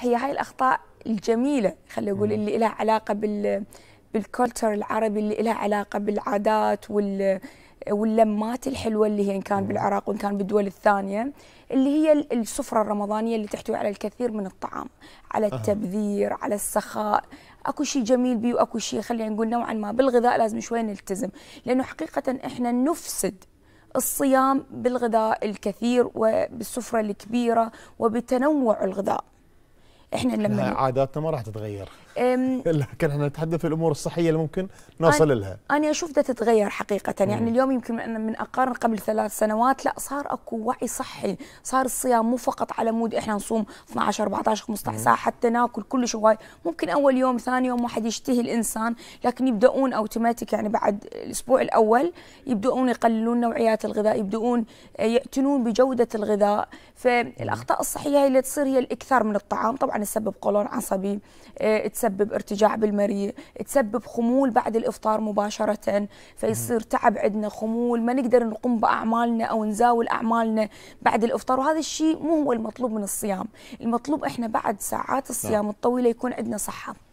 هي هاي الاخطاء الجميله خلي اقول اللي لها علاقه بال بالكولتر العربي اللي لها علاقه بالعادات وال واللمات الحلوه اللي هي ان كان بالعراق وان كان بالدول الثانيه اللي هي السفره الرمضانيه اللي تحتوي على الكثير من الطعام على التبذير على السخاء اكو شيء جميل بي واكو شيء خلينا نقول نوعا ما بالغذاء لازم شوي نلتزم لانه حقيقه احنا نفسد الصيام بالغذاء الكثير وبالسفره الكبيره وبتنوع الغذاء احنا لما عاداتنا ما راح تتغير لكن احنا نتحدث في الامور الصحيه اللي ممكن نصل أنا لها انا اشوف ده تتغير حقيقه يعني اليوم يمكن انا من اقارن قبل ثلاث سنوات لا صار اكو وعي صحي صار الصيام مو فقط على مود احنا نصوم 12 14 15 ساعه حتى ناكل كل شوي ممكن اول يوم ثاني يوم واحد يشتهي الانسان لكن يبداون اوتوماتيك يعني بعد الاسبوع الاول يبداون يقللون نوعيات الغذاء يبداون يعتنون بجوده الغذاء فالاخطاء الصحيه هي اللي تصير هي الاكثار من الطعام طبعا طبعا تسبب قولون عصبي آه، تسبب ارتجاع بالمريء تسبب خمول بعد الافطار مباشره فيصير تعب عندنا خمول ما نقدر نقوم باعمالنا او نزاول اعمالنا بعد الافطار وهذا الشيء مو هو المطلوب من الصيام المطلوب احنا بعد ساعات نعم. الصيام الطويله يكون عندنا صحه